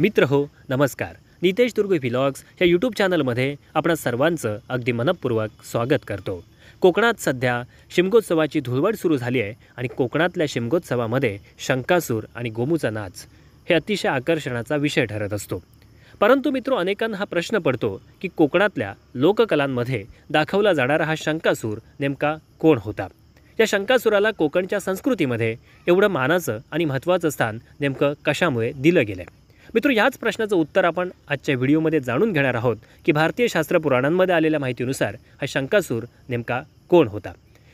मित्र हो नमस्कार नितेश दुर्गे व्हिलॉग्स या यूट्यूब चॅनलमध्ये आपण सर्वांचं अगदी मनपूर्वक स्वागत करतो कोकणात सध्या शिमगोत्सवाची धुळवड सुरू झाली आहे आणि कोकणातल्या शिमगोत्सवामध्ये शंकासूर आणि गोमूचा नाच हे अतिशय आकर्षणाचा विषय ठरत असतो परंतु मित्रो अनेकांना हा प्रश्न पडतो की कोकणातल्या लोककलांमध्ये दाखवला जाणारा हा शंकासूर नेमका कोण होता या शंकासुराला कोकणच्या संस्कृतीमध्ये एवढं मानाचं आणि महत्त्वाचं स्थान नेमकं कशामुळे दिलं गेलं आहे मित्र याच प्रश्नाचं उत्तर आपण आजच्या व्हिडिओमध्ये जाणून घेणार आहोत की भारतीय शास्त्र पुराणांमध्ये आलेल्या माहितीनुसार हा शंकासूर नेमका कोण होता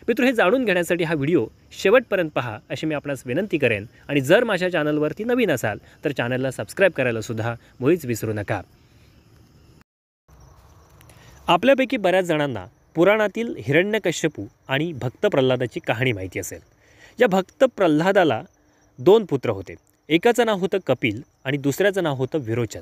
मित्र हे जाणून घेण्यासाठी हा व्हिडिओ शेवटपर्यंत पहा अशी मी आपणास विनंती करेन आणि जर माझ्या चॅनलवरती नवीन असाल तर चॅनलला सबस्क्राईब करायलासुद्धा मुळीच विसरू नका आपल्यापैकी बऱ्याच जणांना पुराणातील हिरण्यकश्यपू आणि भक्त प्रल्हादाची कहाणी माहिती असेल या भक्त प्रल्हादाला दोन पुत्र होते एकाचं नाव होतं कपिल आणि दुसऱ्याचं नाव होतं विरोचन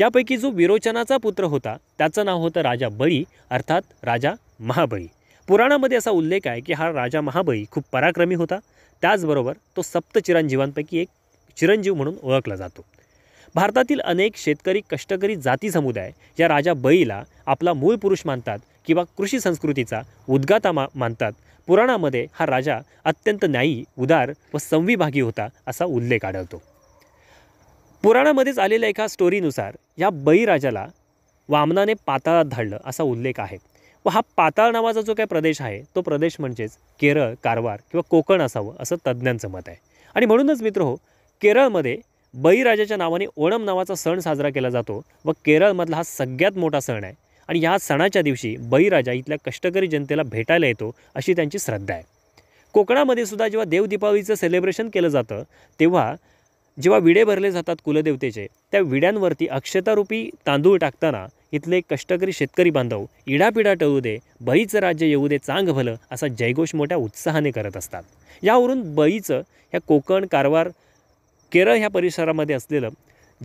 यापैकी जो विरोचनाचा पुत्र होता त्याचं नाव होतं राजा बळी अर्थात राजा महाबळी पुराणामध्ये असा उल्लेख आहे की हा राजा महाबळी खूप पराक्रमी होता त्याचबरोबर तो सप्त चिरंजीवांपैकी एक चिरंजीव म्हणून ओळखला जातो भारतातील अनेक शेतकरी कष्टकरी जाती समुदाय या राजा बळीला आपला मूळ पुरुष मानतात किंवा कृषी संस्कृतीचा उद्गाता मा मानतात पुराणामध्ये हा राजा अत्यंत न्यायी उदार व संविभागी होता असा उल्लेख आढळतो पुराणामध्येच आलेल्या एका स्टोरीनुसार या बळीराजाला वामनाने पाताळात धाडलं असा उल्लेख आहे व हा पाताळ नावाचा जो काही प्रदेश आहे तो प्रदेश म्हणजेच केरळ कारवार किंवा कोकण असावं असं तज्ज्ञांचं मत आहे आणि म्हणूनच मित्र हो केरळमध्ये बळीराजाच्या नावाने ओणम नावाचा सण साजरा केला जातो व केरळमधला हा सगळ्यात मोठा सण आहे आणि या सणाच्या दिवशी बळीराजा इथल्या कष्टकरी जनतेला भेटायला येतो अशी त्यांची श्रद्धा आहे कोकणामध्ये सुद्धा जेव्हा देवदीपावलीचं सेलिब्रेशन केलं जातं तेव्हा जेव्हा विडे भरले जातात कुलदेवतेचे त्या विड्यांवरती अक्षतारूपी तांदूळ टाकताना इथले कष्टकरी शेतकरी बांधव इडापिडा टळू दे बळीचं राज्य येऊ दे चांग भलं असा जयघोष मोठ्या उत्साहाने करत असतात यावरून बळीचं ह्या कोकण कारवार केरळ ह्या परिसरामध्ये असलेलं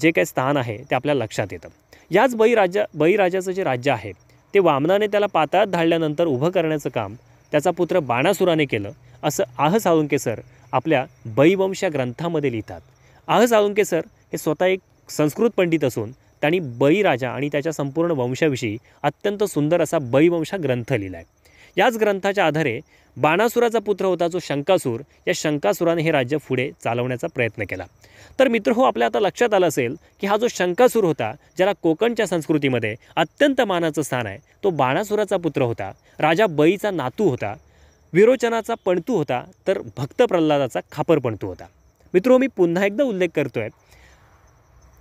जे काही स्थान आहे ते आपल्या लक्षात येतं याच बळीराजा बळीराजाचं जे राज्य आहे ते वामनाने त्याला पाताळात धाडल्यानंतर उभं करण्याचं काम त्याचा पुत्र बाणासुराने केलं असं आह साळुंकेसर आपल्या बैवंश या ग्रंथामध्ये लिहितात आह साळुंकेसर हे स्वतः एक संस्कृत पंडित असून त्यांनी बळीराजा आणि त्याच्या संपूर्ण वंशाविषयी अत्यंत सुंदर असा बैवंश ग्रंथ लिहिला आहे याच ग्रंथाच्या आधारे बाणासुराचा पुत्र होता जो शंकासूर या शंकासुराने हे राज्य पुढे चालवण्याचा प्रयत्न केला तर मित्र हो आपल्या आता लक्षात आलं असेल की हा जो शंकासूर होता ज्याला कोकणच्या संस्कृतीमध्ये अत्यंत मानाचं स्थान आहे तो बाणासुराचा पुत्र होता राजा बईचा नातू होता विरोचनाचा पणतू होता तर भक्त प्रल्हादाचा खापर पणतू होता मित्रो हो, मी पुन्हा एकदा उल्लेख करतो आहे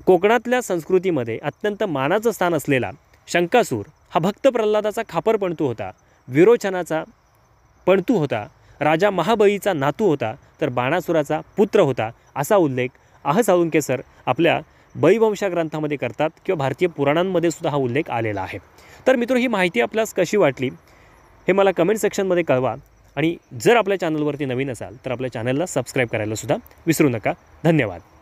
कोकणातल्या संस्कृतीमध्ये अत्यंत मानाचं स्थान असलेला शंकासूर हा भक्त प्रल्हादाचा खापर पणतू होता विरोचनाचा पणतू होता राजा महाबळीचा नातू होता तर बाणासुराचा पुत्र होता असा उल्लेख आह साळुंकेसर आपल्या बैवंशा ग्रंथामध्ये करतात किंवा भारतीय पुराणांमध्ये सुद्धा हा उल्लेख आलेला आहे तर मित्र ही माहिती आपल्यास कशी वाटली हे मला कमेंट सेक्शनमध्ये कळवा आणि जर आपल्या चॅनलवरती नवीन असाल तर आपल्या चॅनलला सबस्क्राईब करायला सुद्धा विसरू नका धन्यवाद